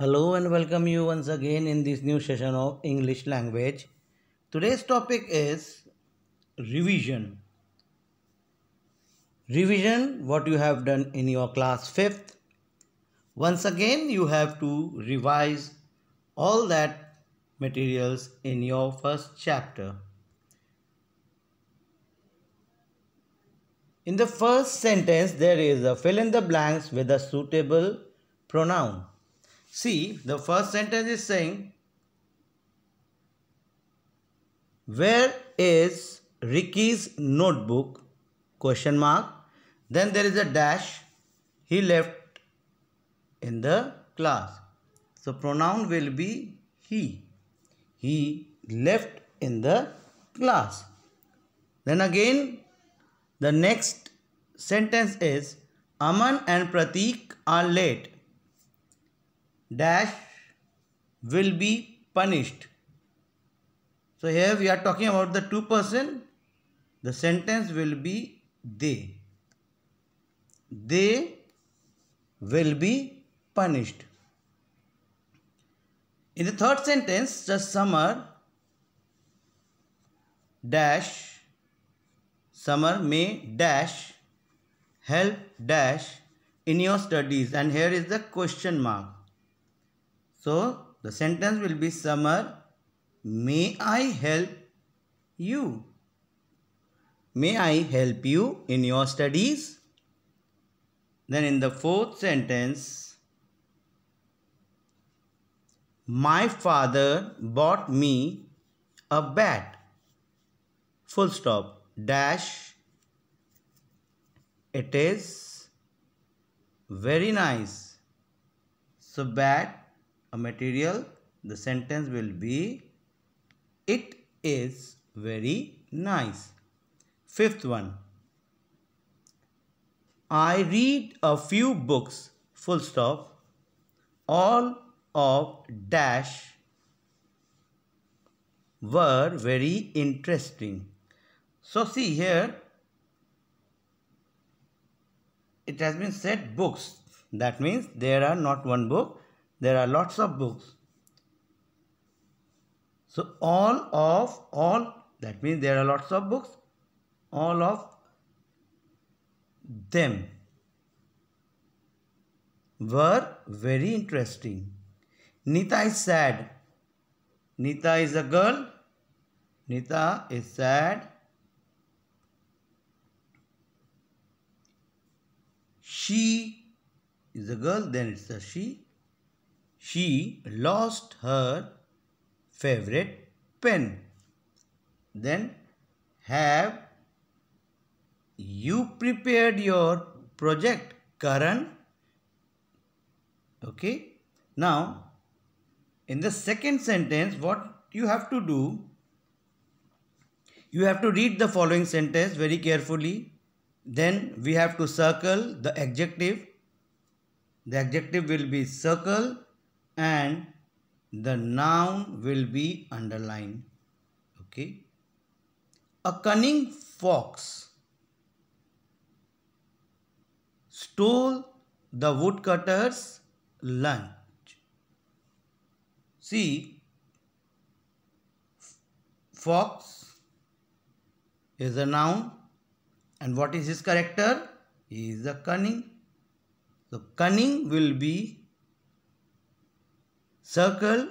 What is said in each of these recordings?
Hello and welcome you once again in this new session of English language. Today's topic is revision. Revision what you have done in your class 5th. Once again you have to revise all that materials in your first chapter. In the first sentence there is a fill in the blanks with a suitable pronoun. See, the first sentence is saying, where is Ricky's notebook? Question mark. Then there is a dash. He left in the class. So pronoun will be he. He left in the class. Then again, the next sentence is Aman and Pratik are late dash will be punished. So here we are talking about the two person. The sentence will be they. They will be punished. In the third sentence, just summer dash summer may dash help dash in your studies and here is the question mark so, the sentence will be Summer, may I help you? May I help you in your studies? Then in the fourth sentence, my father bought me a bat. Full stop. Dash. It is very nice. So bat a material, the sentence will be It is very nice. Fifth one. I read a few books, full stop, all of dash were very interesting. So see here, it has been said books. That means there are not one book, there are lots of books so all of all that means there are lots of books all of them were very interesting Nita is sad Nita is a girl Nita is sad she is a girl then it's a she she lost her favorite pen. Then have you prepared your project Karan? Okay. Now in the second sentence what you have to do you have to read the following sentence very carefully then we have to circle the adjective the adjective will be circle and the noun will be underlined okay a cunning fox stole the woodcutter's lunch see fox is a noun and what is his character he is a cunning so cunning will be circle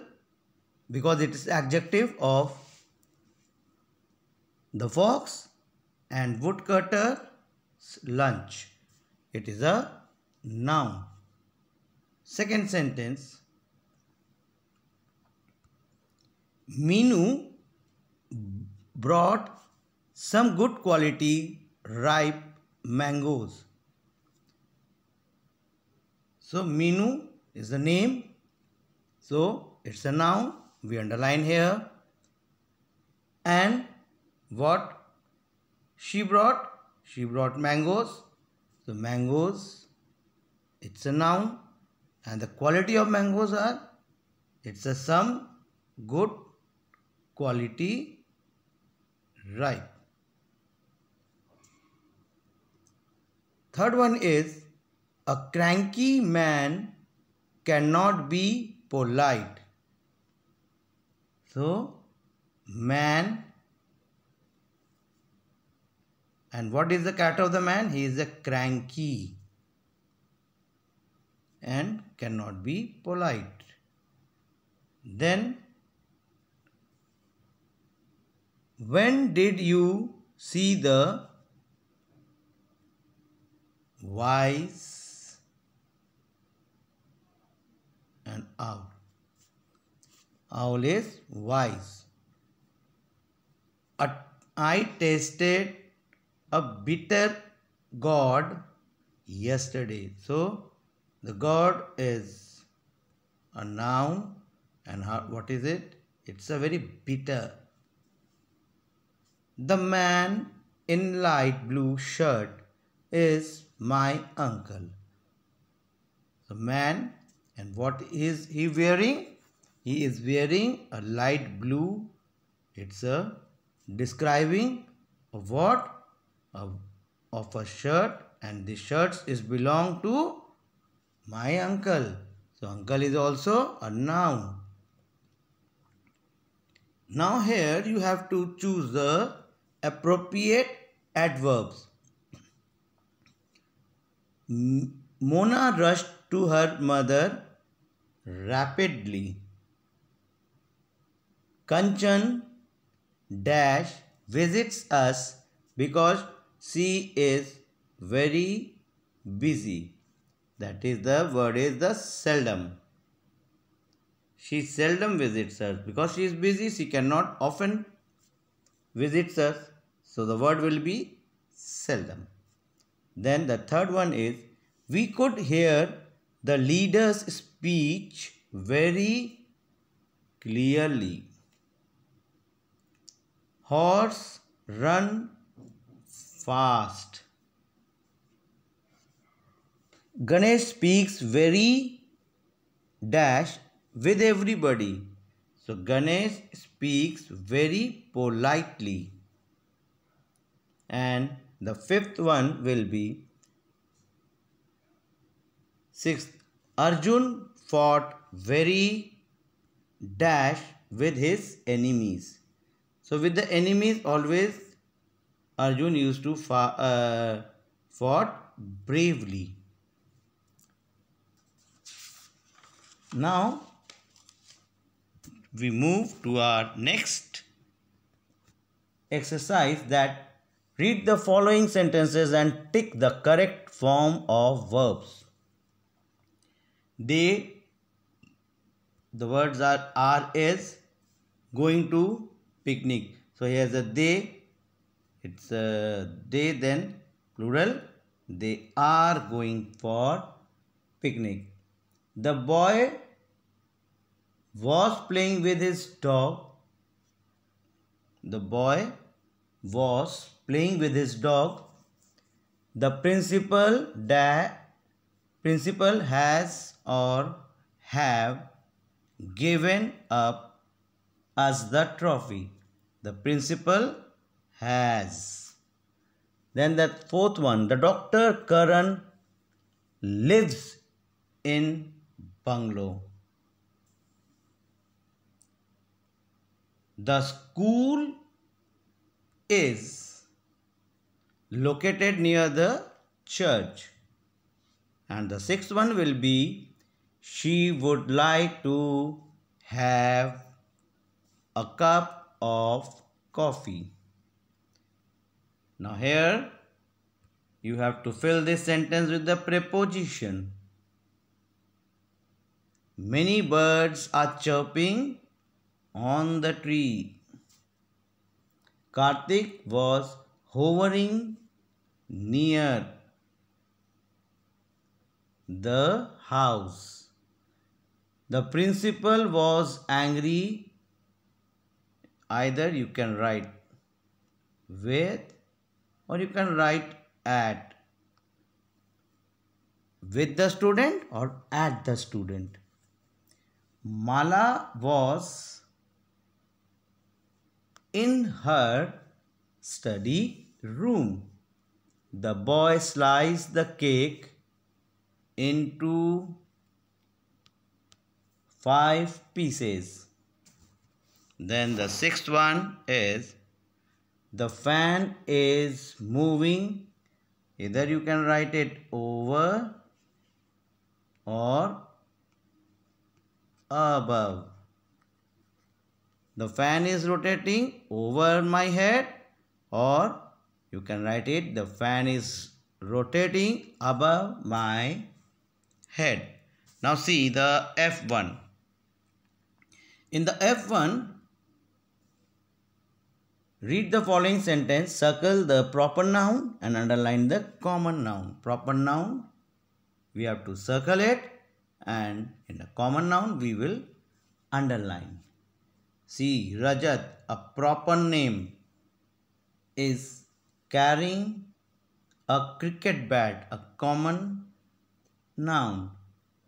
because it is adjective of the fox and woodcutter lunch. It is a noun. Second sentence. Minu brought some good quality ripe mangoes. So Minu is the name so it's a noun. We underline here. And what she brought? She brought mangoes. So mangoes, it's a noun. And the quality of mangoes are, it's a some good quality ripe. Third one is a cranky man cannot be polite. So, man and what is the character of the man? He is a cranky and cannot be polite. Then, when did you see the wise and owl. Owl is wise. I tasted a bitter god yesterday. So, the god is a noun and what is it? It's a very bitter. The man in light blue shirt is my uncle. The man and what is he wearing? He is wearing a light blue. It's a describing of what? Of, of a shirt and the shirt is belong to my uncle. So uncle is also a noun. Now here you have to choose the appropriate adverbs. Mona rushed to her mother rapidly. Kanchan dash visits us because she is very busy. That is the word is the seldom. She seldom visits us because she is busy. She cannot often visits us. So the word will be seldom. Then the third one is we could hear the leaders speech very clearly. Horse run fast. Ganesh speaks very dash with everybody. So Ganesh speaks very politely. And the fifth one will be sixth. Arjun fought very dash with his enemies. So with the enemies always Arjun used to uh, fought bravely. Now we move to our next exercise that read the following sentences and tick the correct form of verbs they the words are are is going to picnic so here's a they it's a they then plural they are going for picnic the boy was playing with his dog the boy was playing with his dog the principal dad principal has or have given up us the trophy. The principal has. Then the fourth one, the doctor Karan lives in bungalow. The school is located near the church. And the sixth one will be she would like to have a cup of coffee. Now here you have to fill this sentence with the preposition. Many birds are chirping on the tree. Kartik was hovering near the house. The principal was angry. Either you can write with or you can write at. With the student or at the student. Mala was in her study room. The boy sliced the cake into 5 pieces. Then the sixth one is the fan is moving. Either you can write it over or above. The fan is rotating over my head or you can write it the fan is rotating above my head. Now see the F1. In the F1, read the following sentence. Circle the proper noun and underline the common noun. Proper noun, we have to circle it and in the common noun, we will underline. See, Rajat, a proper name, is carrying a cricket bat, a common noun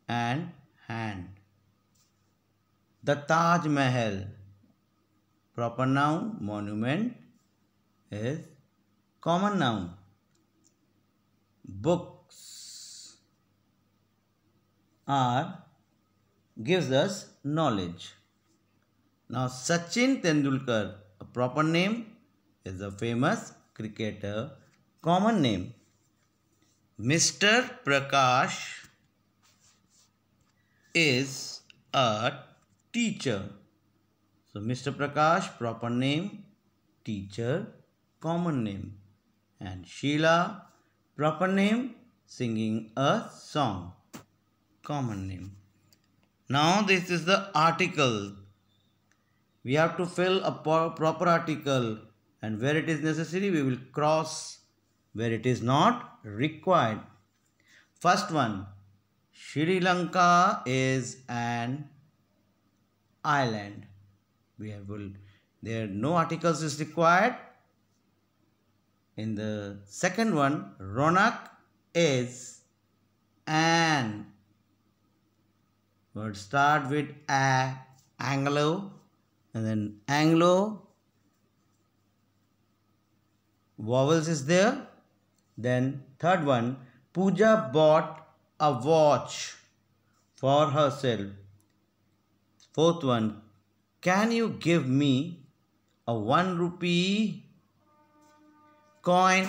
and hand. The Taj Mahal proper noun monument is common noun. Books are gives us knowledge. Now Sachin Tendulkar a proper name is a famous cricketer common name Mr. Prakash is a teacher. So, Mr. Prakash, proper name, teacher, common name. And Sheila, proper name, singing a song, common name. Now, this is the article. We have to fill a proper article and where it is necessary, we will cross where it is not required. First one, Sri Lanka is an island. We have will there no articles is required. In the second one, Ronak is an. Word start with a Anglo and then Anglo vowels is there then third one, Pooja bought a watch for herself. Fourth one, can you give me a 1 rupee coin?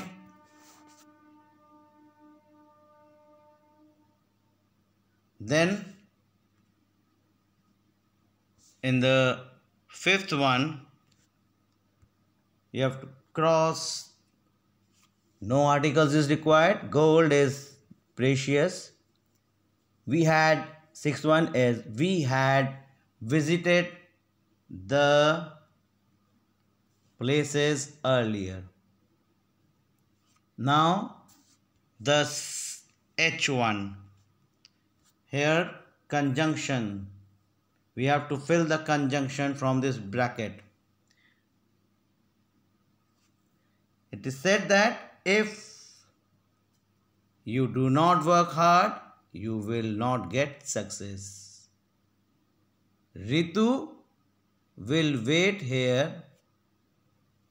Then in the fifth one, you have to cross no articles is required. Gold is precious. We had, sixth one is, we had visited the places earlier. Now, the H1. Here, conjunction. We have to fill the conjunction from this bracket. It is said that if you do not work hard, you will not get success. Ritu will wait here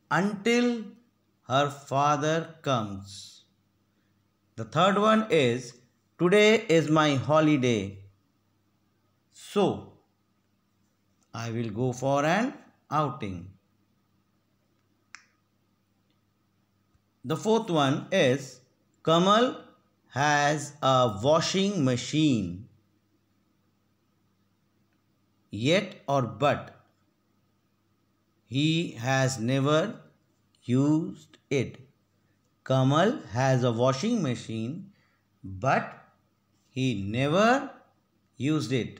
until her father comes. The third one is Today is my holiday. So, I will go for an outing. The fourth one is Kamal has a washing machine. Yet or but he has never used it. Kamal has a washing machine but he never used it.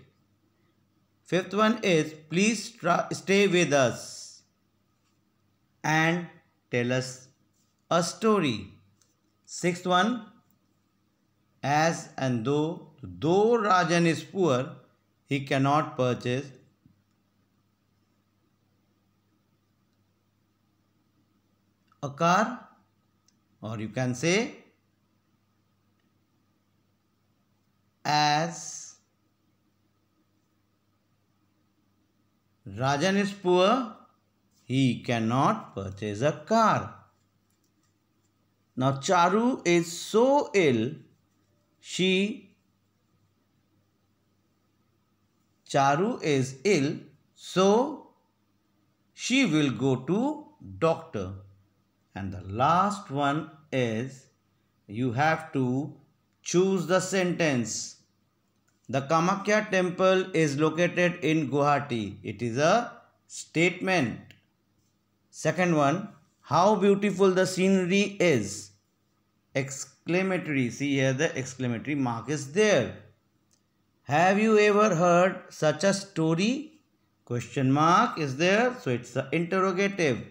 Fifth one is please stay with us and tell us a story. Sixth one, as and though, though Rajan is poor, he cannot purchase a car or you can say as Rajan is poor, he cannot purchase a car. Now, Charu is so ill, she Charu is ill, so she will go to doctor. And the last one is you have to choose the sentence. The Kamakya temple is located in Guwahati. It is a statement. Second one, how beautiful the scenery is! Exclamatory. See here the exclamatory mark is there. Have you ever heard such a story? Question mark is there. So it's the interrogative.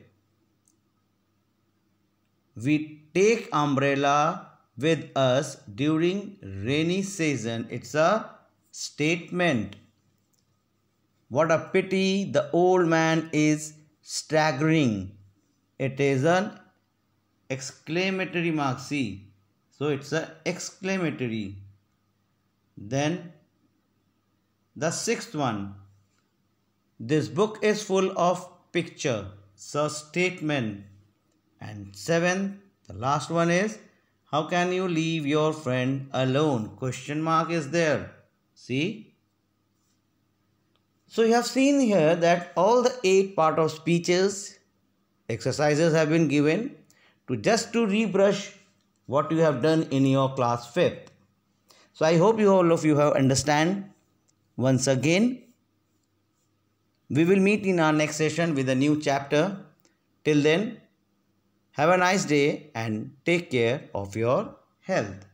We take umbrella with us during rainy season. It's a statement. What a pity the old man is staggering it is an exclamatory mark see so it's a exclamatory then the sixth one this book is full of picture so statement and seven the last one is how can you leave your friend alone question mark is there see so you have seen here that all the eight part of speeches exercises have been given to just to rebrush what you have done in your class 5th. So I hope you all of you have understand. Once again, we will meet in our next session with a new chapter. Till then, have a nice day and take care of your health.